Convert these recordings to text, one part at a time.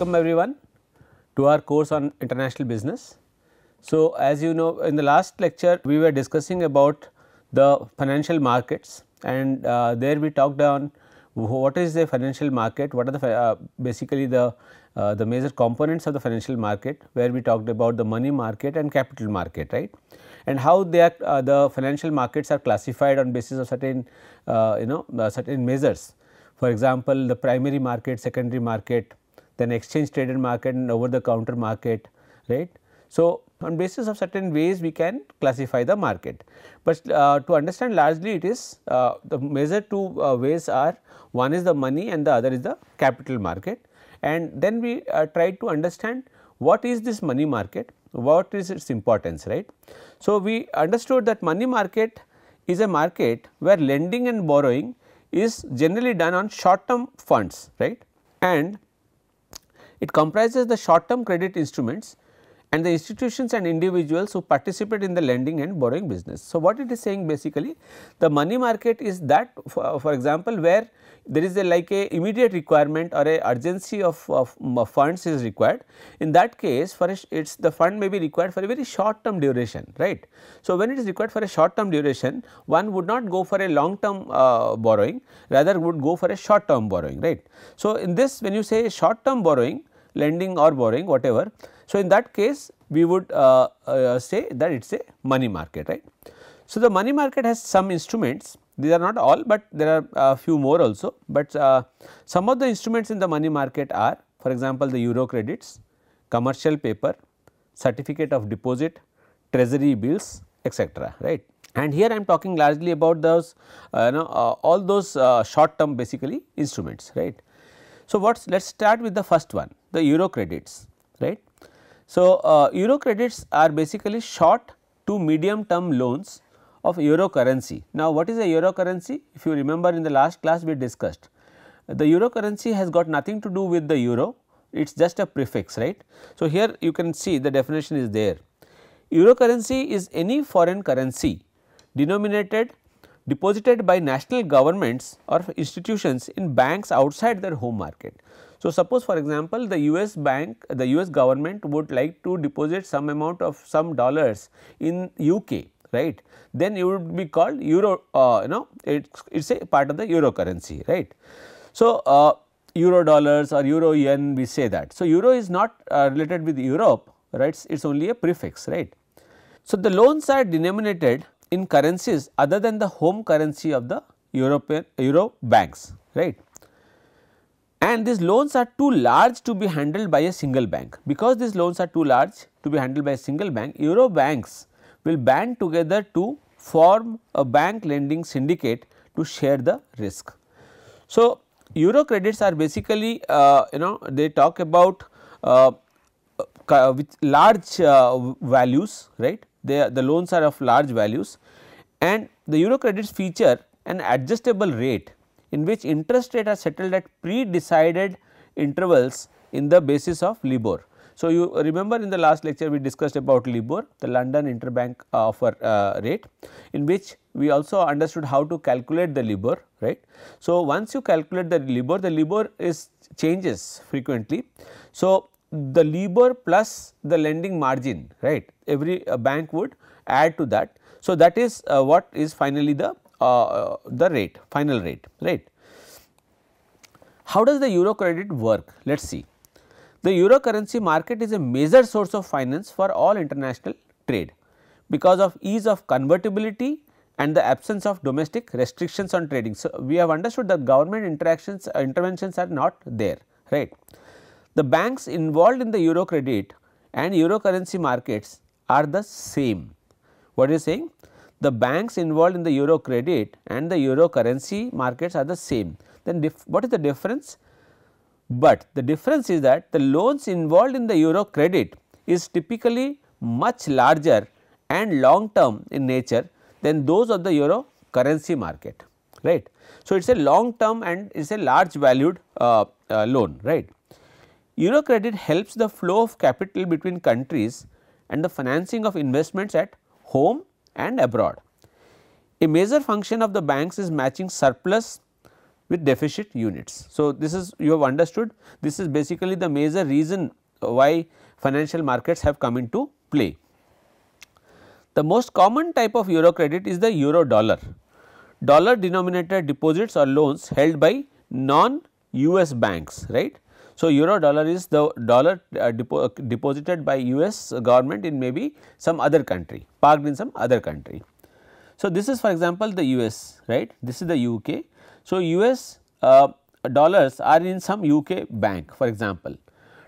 welcome everyone to our course on international business. So, as you know in the last lecture we were discussing about the financial markets and uh, there we talked on what is the financial market, what are the uh, basically the, uh, the major components of the financial market where we talked about the money market and capital market right and how they are, uh, the financial markets are classified on basis of certain uh, you know uh, certain measures. For example, the primary market, secondary market, then exchange traded market and over the counter market, right. So, on basis of certain ways we can classify the market, but uh, to understand largely it is uh, the major two uh, ways are one is the money and the other is the capital market and then we uh, try to understand what is this money market, what is its importance right. So, we understood that money market is a market where lending and borrowing is generally done on short term funds right and it comprises the short term credit instruments and the institutions and individuals who participate in the lending and borrowing business. So, what it is saying basically the money market is that for, uh, for example, where there is a like a immediate requirement or a urgency of, of, of funds is required. In that case for it's the fund may be required for a very short term duration right. So, when it is required for a short term duration one would not go for a long term uh, borrowing rather would go for a short term borrowing right. So, in this when you say short term borrowing lending or borrowing whatever. So, in that case we would uh, uh, say that it is a money market right. So, the money market has some instruments these are not all, but there are a few more also, but uh, some of the instruments in the money market are for example, the euro credits, commercial paper, certificate of deposit, treasury bills etc. right. And here I am talking largely about those uh, you know uh, all those uh, short term basically instruments right. So, what's let us start with the first one the euro credits right. So, uh, euro credits are basically short to medium term loans of euro currency. Now, what is a euro currency? If you remember in the last class we discussed the euro currency has got nothing to do with the euro it is just a prefix right. So, here you can see the definition is there euro currency is any foreign currency denominated deposited by national governments or institutions in banks outside their home market. So, suppose for example, the US bank, the US government would like to deposit some amount of some dollars in UK, right. Then you would be called euro, uh, you know, it is a part of the euro currency, right. So, uh, euro dollars or euro yen we say that. So, euro is not uh, related with Europe, right, it is only a prefix, right. So, the loans are denominated in currencies other than the home currency of the European Euro banks, right. And these loans are too large to be handled by a single bank. Because these loans are too large to be handled by a single bank, Euro banks will band together to form a bank lending syndicate to share the risk. So, Euro credits are basically uh, you know they talk about uh, uh with large uh, values right they the loans are of large values and the euro credits feature an adjustable rate in which interest rate are settled at pre-decided intervals in the basis of LIBOR. So, you remember in the last lecture we discussed about LIBOR the London interbank uh, offer uh, rate in which we also understood how to calculate the LIBOR right. So, once you calculate the LIBOR the LIBOR is changes frequently. So, the LIBOR plus the lending margin, right? Every uh, bank would add to that. So, that is uh, what is finally the, uh, uh the rate, final rate, right? How does the euro credit work? Let us see. The euro currency market is a major source of finance for all international trade because of ease of convertibility and the absence of domestic restrictions on trading. So, we have understood that government interactions uh, interventions are not there, right. The banks involved in the euro credit and euro currency markets are the same. What is saying? The banks involved in the euro credit and the euro currency markets are the same. Then what is the difference? But the difference is that the loans involved in the euro credit is typically much larger and long term in nature than those of the euro currency market right. So, it is a long term and it is a large valued uh, uh, loan right. Eurocredit helps the flow of capital between countries and the financing of investments at home and abroad. A major function of the banks is matching surplus with deficit units. So, this is you have understood this is basically the major reason why financial markets have come into play. The most common type of euro credit is the euro dollar. Dollar denominated deposits or loans held by non US banks, right. So, euro dollar is the dollar uh, depo uh, deposited by US government in maybe some other country parked in some other country. So, this is for example, the US right this is the UK. So, US uh, dollars are in some UK bank for example.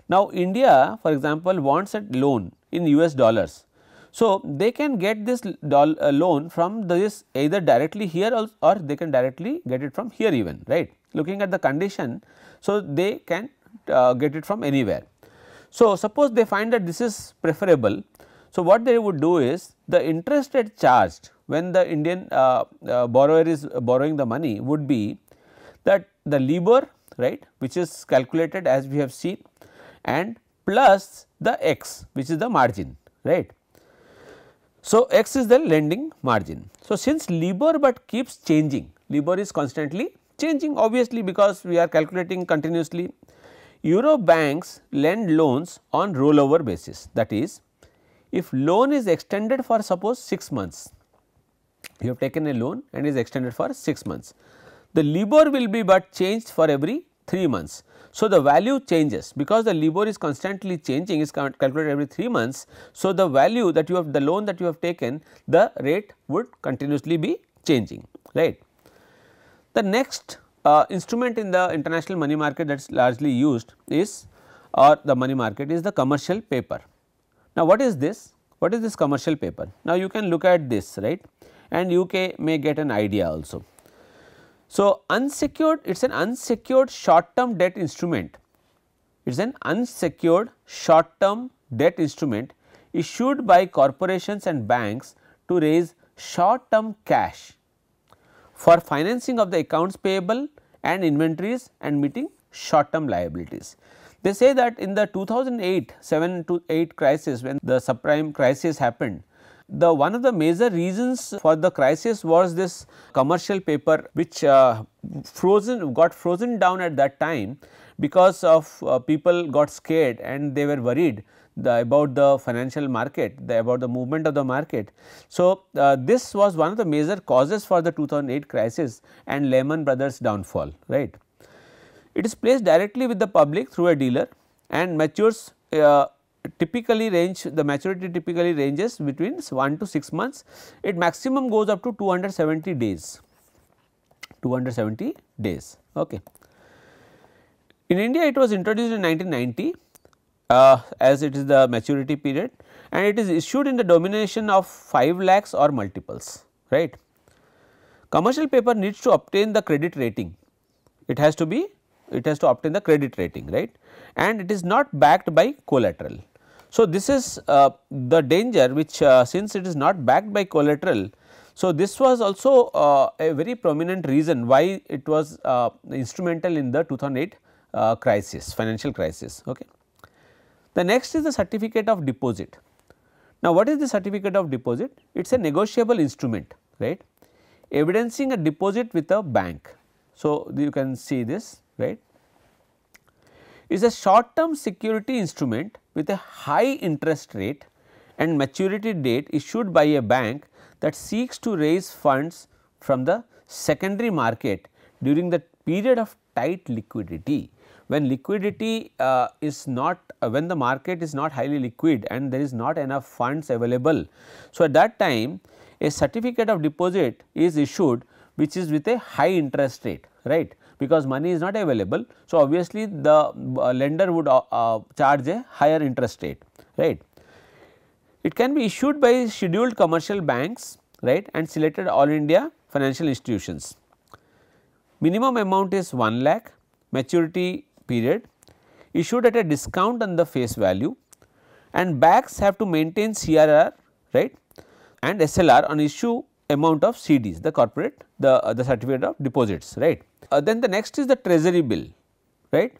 Now, India for example wants a loan in US dollars. So, they can get this uh, loan from this either directly here or, or they can directly get it from here even right looking at the condition. So, they can uh, get it from anywhere. So, suppose they find that this is preferable. So, what they would do is the interest rate charged when the Indian uh, uh, borrower is borrowing the money would be that the LIBOR right which is calculated as we have seen and plus the X which is the margin right. So, X is the lending margin. So, since LIBOR but keeps changing LIBOR is constantly changing obviously because we are calculating continuously Euro banks lend loans on rollover basis that is if loan is extended for suppose 6 months, you have taken a loan and is extended for 6 months. The LIBOR will be but changed for every 3 months. So, the value changes because the LIBOR is constantly changing is calculated every 3 months. So, the value that you have the loan that you have taken the rate would continuously be changing right. The next uh, instrument in the international money market that is largely used is or the money market is the commercial paper. Now, what is this? What is this commercial paper? Now, you can look at this right and you may get an idea also. So, unsecured it is an unsecured short term debt instrument, it is an unsecured short term debt instrument issued by corporations and banks to raise short term cash for financing of the accounts payable and inventories and meeting short term liabilities. They say that in the 2008 7 to 8 crisis when the subprime crisis happened, the one of the major reasons for the crisis was this commercial paper which uh, frozen got frozen down at that time because of uh, people got scared and they were worried the about the financial market, the about the movement of the market. So, uh, this was one of the major causes for the 2008 crisis and Lehman Brothers downfall, right. It is placed directly with the public through a dealer and matures uh, typically range the maturity typically ranges between 1 to 6 months. It maximum goes up to 270 days, 270 days. Okay. In India, it was introduced in 1990 uh, as it is the maturity period and it is issued in the domination of 5 lakhs or multiples right. Commercial paper needs to obtain the credit rating it has to be it has to obtain the credit rating right and it is not backed by collateral. So, this is uh, the danger which uh, since it is not backed by collateral. So, this was also uh, a very prominent reason why it was uh, instrumental in the 2008 uh, crisis financial crisis. Okay. The next is the certificate of deposit. Now, what is the certificate of deposit? It is a negotiable instrument, right, evidencing a deposit with a bank. So, you can see this, right, is a short term security instrument with a high interest rate and maturity date issued by a bank that seeks to raise funds from the secondary market during the period of tight liquidity when liquidity uh, is not uh, when the market is not highly liquid and there is not enough funds available. So, at that time a certificate of deposit is issued which is with a high interest rate right because money is not available. So, obviously, the uh, lender would uh, uh, charge a higher interest rate right. It can be issued by scheduled commercial banks right and selected all India financial institutions. Minimum amount is 1 lakh, maturity period issued at a discount on the face value and backs have to maintain CRR right and SLR on issue amount of CDs the corporate the, uh, the certificate of deposits right. Uh, then the next is the treasury bill right.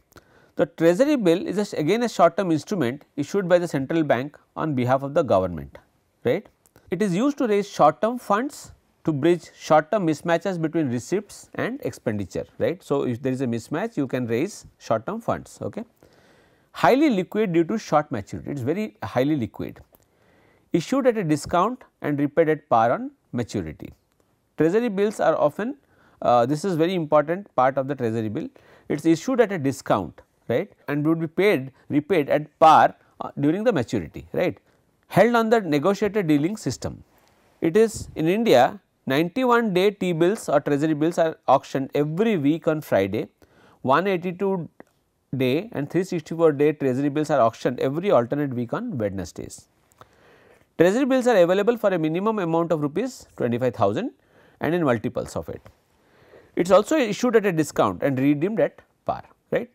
The treasury bill is a, again a short term instrument issued by the central bank on behalf of the government right. It is used to raise short term funds to bridge short term mismatches between receipts and expenditure right. So, if there is a mismatch you can raise short term funds. Okay. Highly liquid due to short maturity it is very highly liquid issued at a discount and repaid at par on maturity. Treasury bills are often uh, this is very important part of the treasury bill it is issued at a discount right and would be paid repaid at par uh, during the maturity right held on the negotiated dealing system. It is in India 91 day T bills or treasury bills are auctioned every week on Friday, 182 day and 364 day treasury bills are auctioned every alternate week on Wednesdays. Treasury bills are available for a minimum amount of rupees 25,000 and in multiples of it. It is also issued at a discount and redeemed at par, right.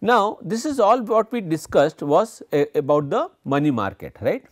Now, this is all what we discussed was a, eh, about the money market, right.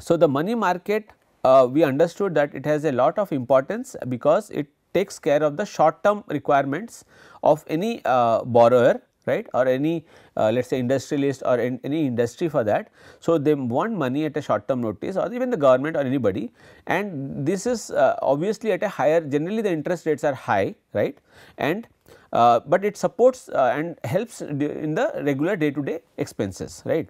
So, the money market uh, we understood that it has a lot of importance because it takes care of the short term requirements of any uh, borrower right or any uh, let us say industrialist or in, any industry for that. So, they want money at a short term notice or even the government or anybody and this is uh, obviously at a higher generally the interest rates are high right and uh, but it supports uh, and helps in the regular day to day expenses right.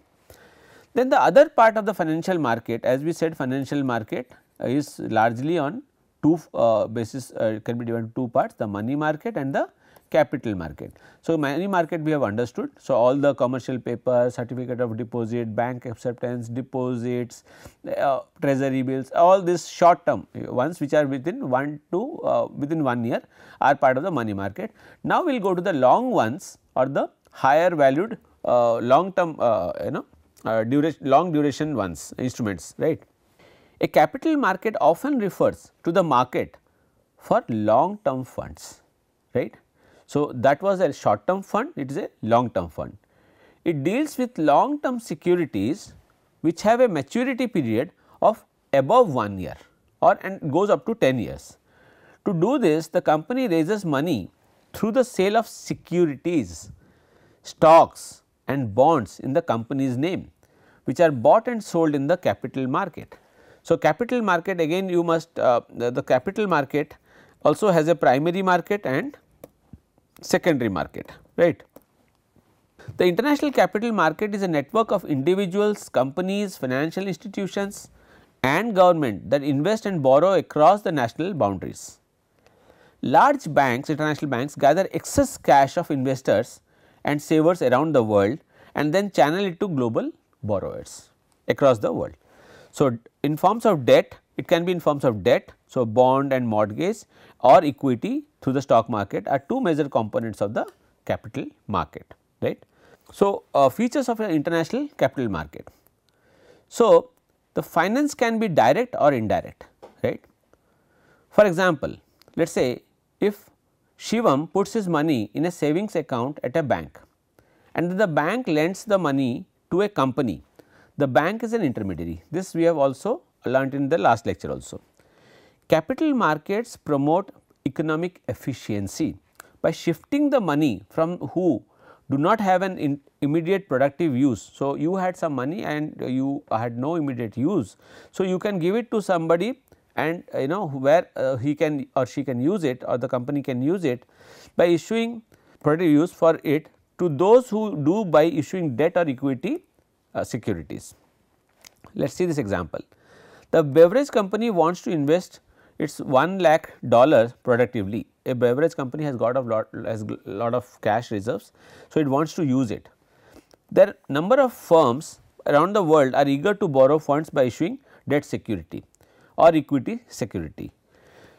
Then the other part of the financial market as we said financial market uh, is largely on two uh, basis uh, can be divided into two parts the money market and the capital market. So, money market we have understood. So, all the commercial paper, certificate of deposit, bank acceptance, deposits, uh, treasury bills all this short term ones which are within 1 to uh, within 1 year are part of the money market. Now, we will go to the long ones or the higher valued uh, long term uh, you know uh, duration, long duration ones instruments right. A capital market often refers to the market for long term funds right. So, that was a short term fund it is a long term fund. It deals with long term securities which have a maturity period of above 1 year or and goes up to 10 years. To do this the company raises money through the sale of securities, stocks, and bonds in the company's name which are bought and sold in the capital market. So, capital market again you must uh, the, the, capital market also has a primary market and secondary market right. The international capital market is a network of individuals, companies, financial institutions and government that invest and borrow across the national boundaries. Large banks, international banks gather excess cash of investors and savers around the world and then channel it to global borrowers across the world. So, in forms of debt it can be in forms of debt. So, bond and mortgage or equity through the stock market are two major components of the capital market right. So, uh, features of an international capital market. So, the finance can be direct or indirect right. For example, let us say if Shivam puts his money in a savings account at a bank and the bank lends the money to a company. The bank is an intermediary. This we have also learnt in the last lecture also. Capital markets promote economic efficiency by shifting the money from who do not have an immediate productive use. So, you had some money and you had no immediate use. So, you can give it to somebody and uh, you know where uh, he can or she can use it or the company can use it by issuing product use for it to those who do by issuing debt or equity uh, securities. Let us see this example. The beverage company wants to invest its 1 lakh dollar productively. A beverage company has got a lot, has lot of cash reserves, so it wants to use it. There number of firms around the world are eager to borrow funds by issuing debt security or equity security.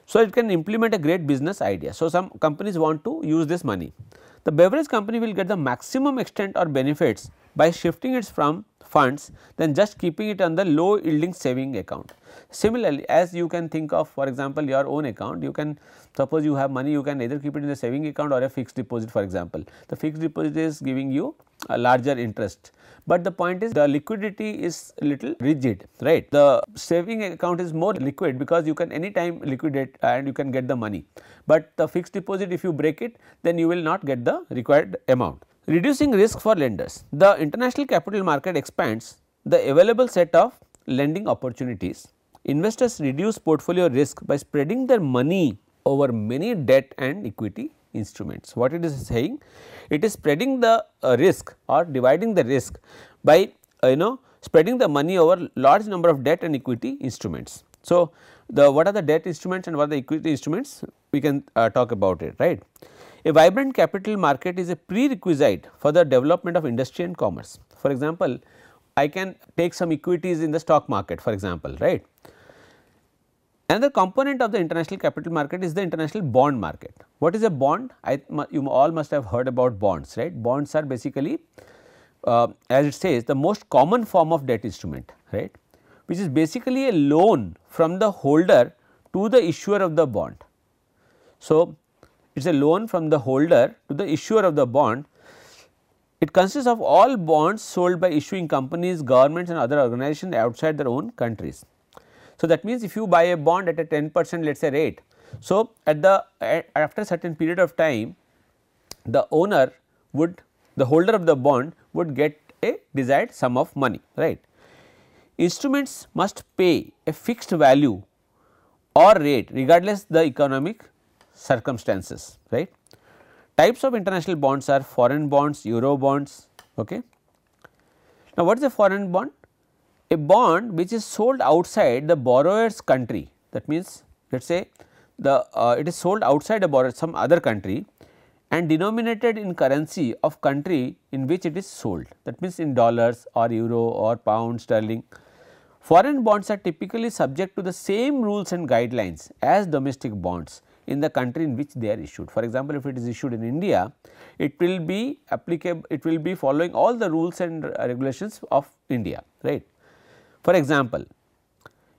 So, it can implement a great business idea. So, some companies want to use this money. The beverage company will get the maximum extent or benefits by shifting it from funds than just keeping it on the low yielding saving account. Similarly, as you can think of for example, your own account you can suppose you have money you can either keep it in the saving account or a fixed deposit for example. The fixed deposit is giving you a larger interest, but the point is the liquidity is little rigid right. The saving account is more liquid because you can anytime liquidate and you can get the money, but the fixed deposit if you break it then you will not get the required amount. Reducing risk for lenders. The international capital market expands the available set of lending opportunities. Investors reduce portfolio risk by spreading their money over many debt and equity instruments. What it is saying? It is spreading the uh, risk or dividing the risk by uh, you know spreading the money over large number of debt and equity instruments. So, the what are the debt instruments and what are the equity instruments we can uh, talk about it right. A vibrant capital market is a prerequisite for the development of industry and commerce. For example, I can take some equities in the stock market for example right. Another component of the international capital market is the international bond market. What is a bond? I, you all must have heard about bonds right. Bonds are basically uh, as it says the most common form of debt instrument right which is basically a loan from the holder to the issuer of the bond. So, it is a loan from the holder to the issuer of the bond. It consists of all bonds sold by issuing companies, governments and other organizations outside their own countries. So, that means if you buy a bond at a 10 percent let us say rate. So, at the after a certain period of time the owner would the holder of the bond would get a desired sum of money right instruments must pay a fixed value or rate regardless the economic circumstances right. Types of international bonds are foreign bonds, euro bonds. Okay. Now, what is a foreign bond? A bond which is sold outside the borrower's country that means let us say the uh, it is sold outside a borrower some other country and denominated in currency of country in which it is sold that means in dollars or euro or pound sterling Foreign bonds are typically subject to the same rules and guidelines as domestic bonds in the country in which they are issued. For example, if it is issued in India, it will be applicable, it will be following all the rules and regulations of India, right. For example,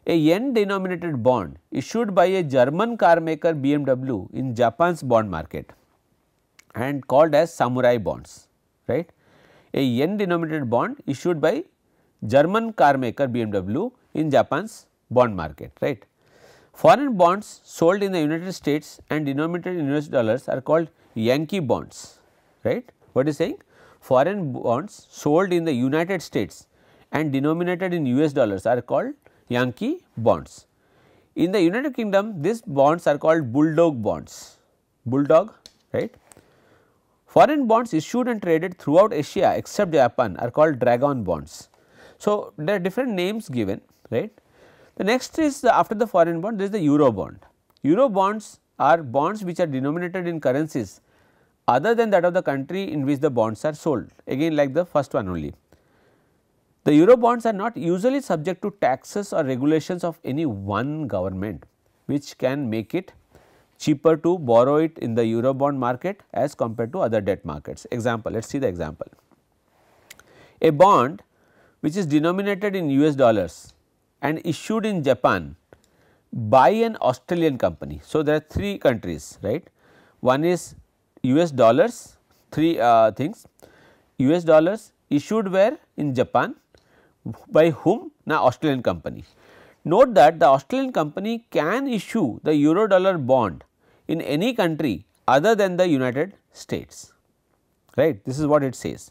a yen denominated bond issued by a German car maker BMW in Japan's bond market and called as samurai bonds, right. A yen denominated bond issued by German car maker BMW in Japan's bond market, right. Foreign bonds sold in the United States and denominated in US dollars are called Yankee bonds, right. What is saying? Foreign bonds sold in the United States and denominated in US dollars are called Yankee bonds. In the United Kingdom, these bonds are called bulldog bonds, bulldog, right. Foreign bonds issued and traded throughout Asia except Japan are called dragon bonds. So, there are different names given right. The next is the, after the foreign bond there is the euro bond. Euro bonds are bonds which are denominated in currencies other than that of the country in which the bonds are sold again like the first one only. The euro bonds are not usually subject to taxes or regulations of any one government which can make it cheaper to borrow it in the euro bond market as compared to other debt markets. Example, let us see the example. A bond which is denominated in US dollars and issued in Japan by an Australian company. So, there are three countries right one is US dollars three uh, things US dollars issued where in Japan by whom now Australian company. Note that the Australian company can issue the euro dollar bond in any country other than the United States right this is what it says.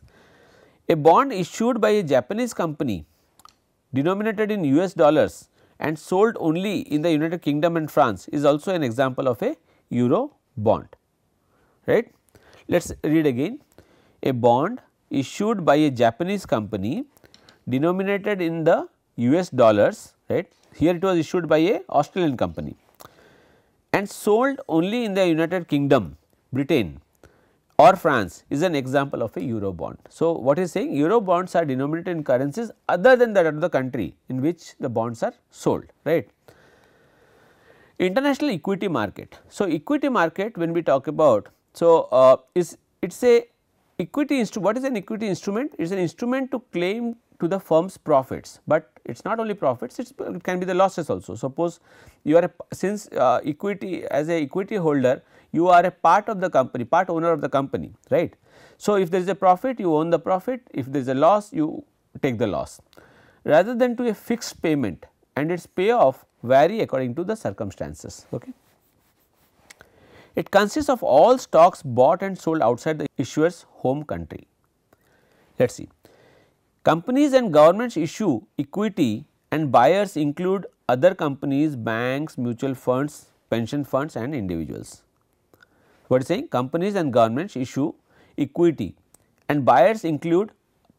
A bond issued by a Japanese company denominated in US dollars and sold only in the United Kingdom and France is also an example of a euro bond, right. Let us read again. A bond issued by a Japanese company denominated in the US dollars, right. Here it was issued by a Australian company and sold only in the United Kingdom, Britain or France is an example of a euro bond. So, what is saying euro bonds are denominated in currencies other than that of the country in which the bonds are sold right. International equity market. So, equity market when we talk about so uh, is it is a equity what is an equity instrument it is an instrument to claim to the firm's profits, but it is not only profits it can be the losses also. Suppose you are a, since uh, equity as a equity holder you are a part of the company part owner of the company right. So, if there is a profit you own the profit if there is a loss you take the loss rather than to a fixed payment and its payoff vary according to the circumstances. Okay. It consists of all stocks bought and sold outside the issuer's home country. Let us see. Companies and governments issue equity and buyers include other companies, banks, mutual funds, pension funds and individuals. What is saying? Companies and governments issue equity and buyers include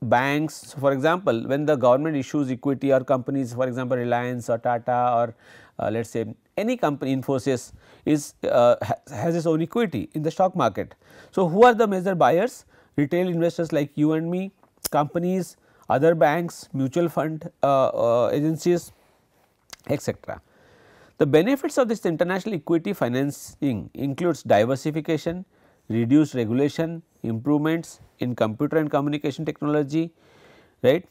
banks So, for example, when the government issues equity or companies for example, Reliance or Tata or uh, let us say any company Infosys is uh, has its own equity in the stock market. So, who are the major buyers? Retail investors like you and me, companies, other banks, mutual fund uh, uh, agencies etc. The benefits of this international equity financing includes diversification, reduced regulation, improvements in computer and communication technology, right,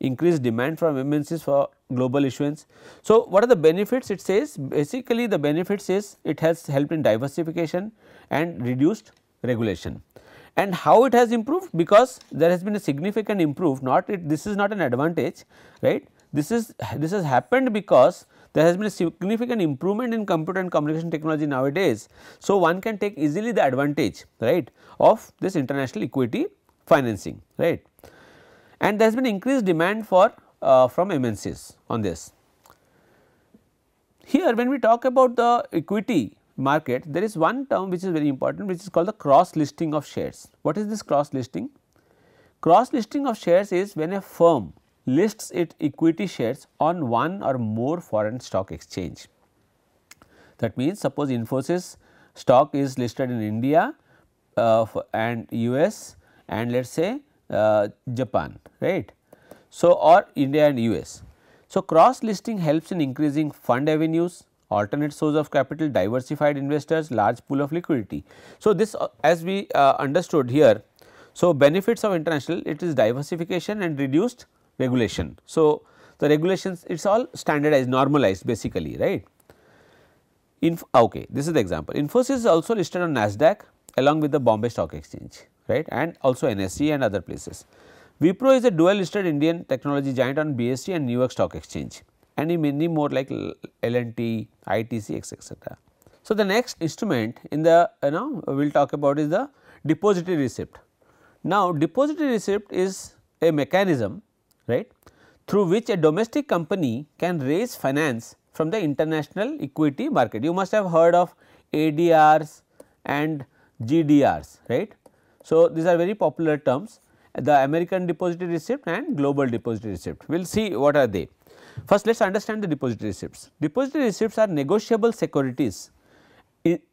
increased demand from MNCs for global issuance. So, what are the benefits it says? Basically the benefits is it has helped in diversification and reduced regulation and how it has improved because there has been a significant improve not it this is not an advantage right this is this has happened because there has been a significant improvement in computer and communication technology nowadays. So, one can take easily the advantage right of this international equity financing right and there has been increased demand for uh, from MNCs on this. Here when we talk about the equity market, there is one term which is very important which is called the cross listing of shares. What is this cross listing? Cross listing of shares is when a firm lists its equity shares on one or more foreign stock exchange. That means, suppose Infosys stock is listed in India uh, and US and let us say uh, Japan, right. So, or India and US. So, cross listing helps in increasing fund avenues, alternate source of capital, diversified investors, large pool of liquidity. So, this uh, as we uh, understood here, so benefits of international it is diversification and reduced regulation. So, the regulations it is all standardized normalized basically right. okay, this is the example. Infosys is also listed on Nasdaq along with the Bombay Stock Exchange right and also NSE and other places. Wipro is a dual listed Indian technology giant on BSE and New York Stock Exchange. Any many more like LNT, ITC, etc. So, the next instrument in the you know we will talk about is the depository receipt. Now, depository receipt is a mechanism right through which a domestic company can raise finance from the international equity market. You must have heard of ADRs and GDRs right. So, these are very popular terms the American depository receipt and global depository receipt. We will see what are they. First, let us understand the depository receipts. Depository receipts are negotiable securities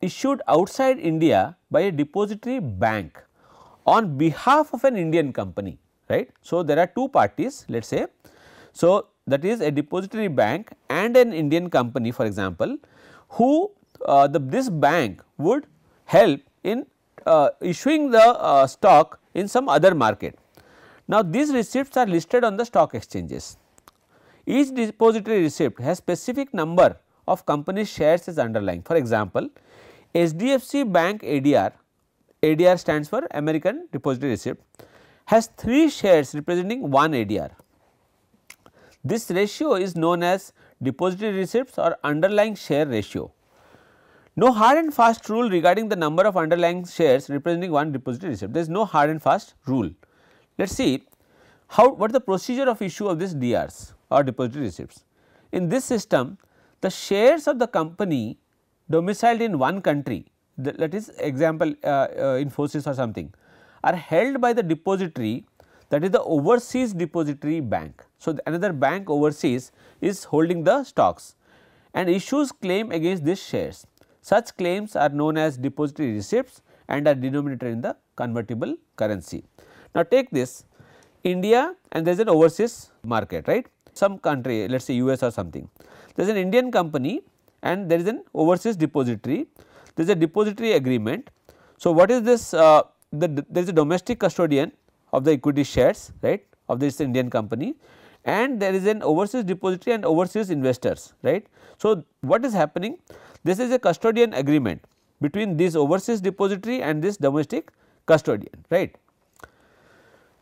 issued outside India by a depository bank on behalf of an Indian company, right. So, there are two parties let us say. So, that is a depository bank and an Indian company for example, who uh, the, this bank would help in uh, issuing the uh, stock in some other market. Now, these receipts are listed on the stock exchanges. Each depository receipt has specific number of company shares as underlying. For example, HDFC Bank ADR, ADR stands for American Depository Receipt, has 3 shares representing 1 ADR. This ratio is known as depository receipts or underlying share ratio. No hard and fast rule regarding the number of underlying shares representing one depository receipt. There is no hard and fast rule. Let us see how what is the procedure of issue of these DRs or depository receipts. In this system, the shares of the company domiciled in one country the, that is example uh, uh, Infosys or something are held by the depository that is the overseas depository bank. So, another bank overseas is holding the stocks and issues claim against these shares. Such claims are known as depository receipts and are denominated in the convertible currency. Now, take this India and there is an overseas market right some country let us say US or something. There is an Indian company and there is an overseas depository, there is a depository agreement. So, what is this uh, the, there is a domestic custodian of the equity shares right of this Indian company and there is an overseas depository and overseas investors right. So, what is happening this is a custodian agreement between this overseas depository and this domestic custodian right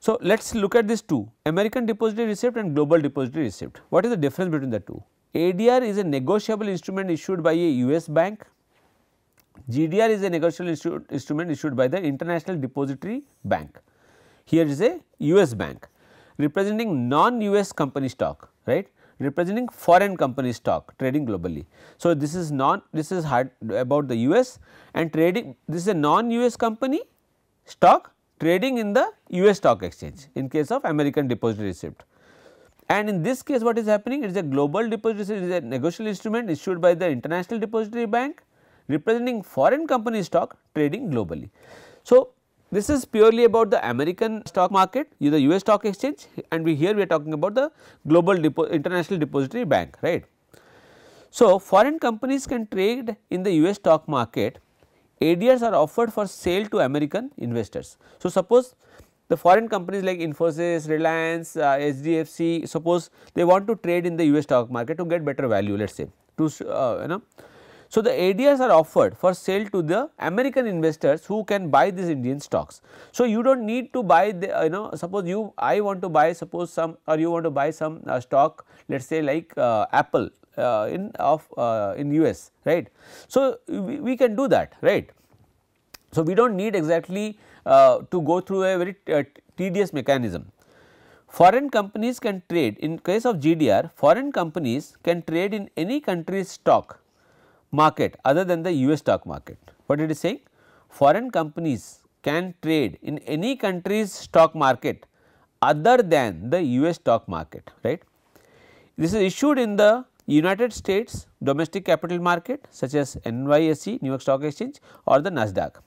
so, let us look at these two American depository receipt and global depository receipt. What is the difference between the two? ADR is a negotiable instrument issued by a US bank. GDR is a negotiable instru instrument issued by the International Depository Bank. Here is a US bank representing non-US company stock, right? representing foreign company stock trading globally. So, this is non this is hard about the US and trading this is a non US company stock trading in the US stock exchange in case of American deposit receipt. And in this case what is happening? It is a global deposit receipt. it is a negotiable instrument issued by the International Depository Bank representing foreign company stock trading globally. So, this is purely about the American stock market, the US stock exchange and we here we are talking about the global Depo international depository bank, right. So, foreign companies can trade in the US stock market ADRs are offered for sale to American investors. So, suppose the foreign companies like Infosys, Reliance, uh, HDFC, suppose they want to trade in the US stock market to get better value let us say to uh, you know. So, the ADRs are offered for sale to the American investors who can buy these Indian stocks. So, you do not need to buy the uh, you know suppose you I want to buy suppose some or you want to buy some uh, stock let us say like uh, Apple uh, in of uh, in US right. So, we, we can do that right. So, we do not need exactly uh, to go through a very uh, tedious mechanism. Foreign companies can trade in case of GDR foreign companies can trade in any country's stock market other than the US stock market. What it is saying? Foreign companies can trade in any country's stock market other than the US stock market right. This is issued in the United States domestic capital market such as NYSE New York Stock Exchange or the Nasdaq.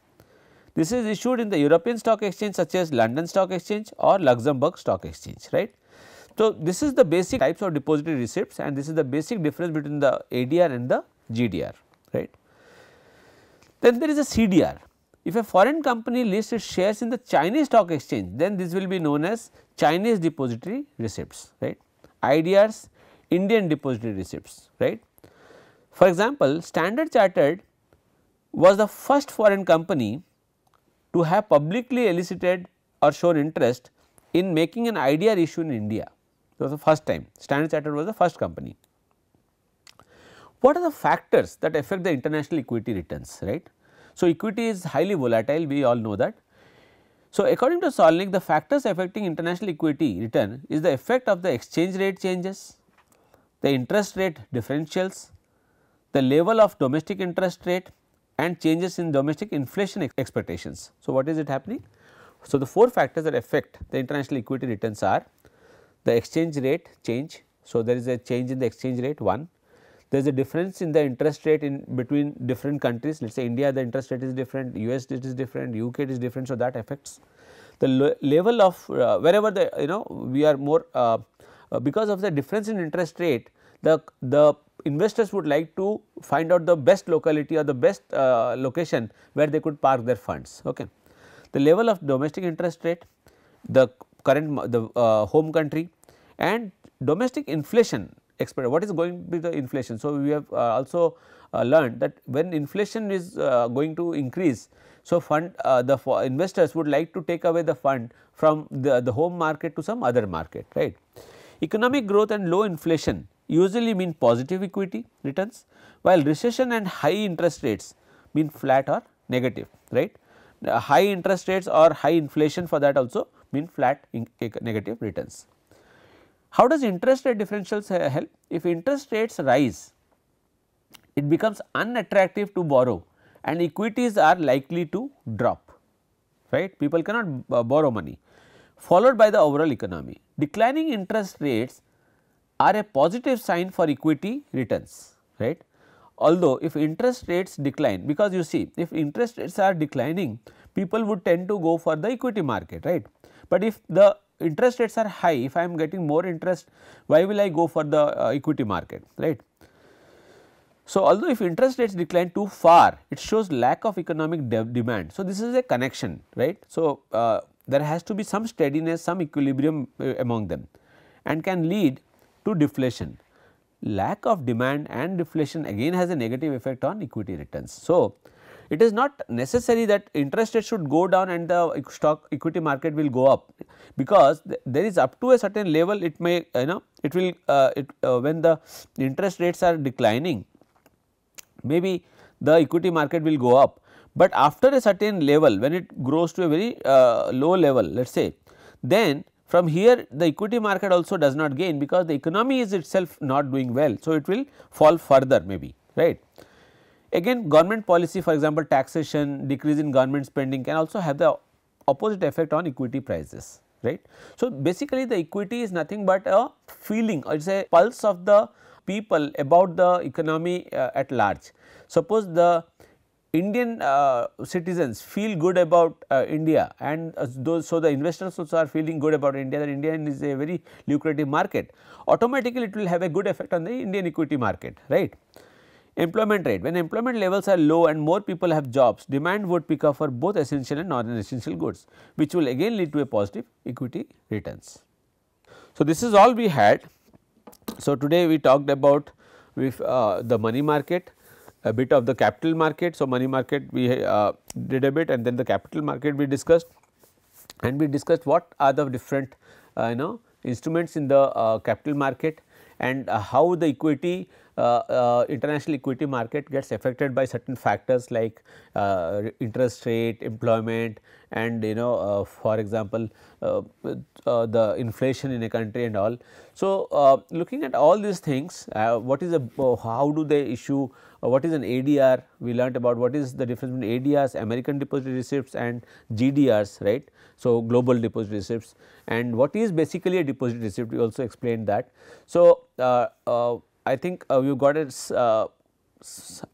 This is issued in the European Stock Exchange such as London Stock Exchange or Luxembourg Stock Exchange, right. So, this is the basic types of depository receipts and this is the basic difference between the ADR and the GDR, right. Then there is a CDR. If a foreign company lists its shares in the Chinese stock exchange, then this will be known as Chinese depository receipts, right. IDRs Indian depository receipts, right. For example, Standard Chartered was the first foreign company to have publicly elicited or shown interest in making an IDR issue in India. It was the first time Standard Chartered was the first company. What are the factors that affect the international equity returns, right? So, equity is highly volatile we all know that. So, according to Solnik, the factors affecting international equity return is the effect of the exchange rate changes, the interest rate differentials, the level of domestic interest rate and changes in domestic inflation ex expectations. So, what is it happening? So, the four factors that affect the international equity returns are the exchange rate change. So, there is a change in the exchange rate one, there is a difference in the interest rate in between different countries let us say India the interest rate is different, US it is different, UK it is different. So, that affects the level of uh, wherever the you know we are more uh, uh, because of the difference in interest rate the, the investors would like to find out the best locality or the best uh, location where they could park their funds. Okay. The level of domestic interest rate, the current the uh, home country and domestic inflation what is going to be the inflation. So, we have uh, also uh, learned that when inflation is uh, going to increase, so fund uh, the investors would like to take away the fund from the, the home market to some other market right. Economic growth and low inflation usually mean positive equity returns while recession and high interest rates mean flat or negative right. The high interest rates or high inflation for that also mean flat eh, negative returns. How does interest rate differentials eh, help? If interest rates rise, it becomes unattractive to borrow and equities are likely to drop right. People cannot borrow money followed by the overall economy. Declining interest rates are a positive sign for equity returns, right. Although if interest rates decline, because you see if interest rates are declining, people would tend to go for the equity market, right. But if the interest rates are high, if I am getting more interest, why will I go for the uh, equity market, right. So, although if interest rates decline too far, it shows lack of economic de demand. So, this is a connection, right. So, uh, there has to be some steadiness, some equilibrium uh, among them and can lead to deflation. Lack of demand and deflation again has a negative effect on equity returns. So, it is not necessary that interest rate should go down and the stock equity market will go up because there is up to a certain level it may you know it will uh, it uh, when the interest rates are declining maybe the equity market will go up but after a certain level when it grows to a very uh, low level let us say then from here the equity market also does not gain because the economy is itself not doing well. So, it will fall further maybe right. Again government policy for example, taxation decrease in government spending can also have the opposite effect on equity prices right. So, basically the equity is nothing but a feeling or it is a pulse of the people about the economy uh, at large. Suppose the Indian uh, citizens feel good about uh, India and uh, those so the investors also are feeling good about India that India is a very lucrative market automatically it will have a good effect on the Indian equity market right. Employment rate when employment levels are low and more people have jobs demand would pick up for both essential and non-essential goods which will again lead to a positive equity returns. So, this is all we had. So, today we talked about with, uh, the money market, a bit of the capital market. So, money market we uh, did a bit and then the capital market we discussed and we discussed what are the different uh, you know instruments in the uh, capital market and how the equity uh, uh, international equity market gets affected by certain factors like uh, interest rate, employment and you know for example, the inflation in a country and all. So, looking at all these things what is the how do they issue uh, what is an ADR, we learnt about what is the difference between ADRs, American Deposit receipts and GDRs, right. So, global Deposit receipts and what is basically a Deposit receipt, we also explained that. So, uh, uh, I think uh, you got a, uh,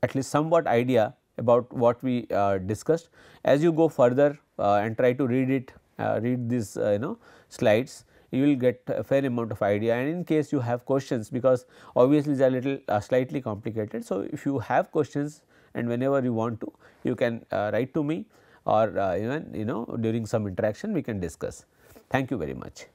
at least somewhat idea about what we uh, discussed. As you go further and try to read it, read these you know slides, you will get a fair amount of idea and in case you have questions because obviously they are little uh, slightly complicated. So, if you have questions and whenever you want to you can uh, write to me or uh, even you know during some interaction we can discuss. Thank you very much.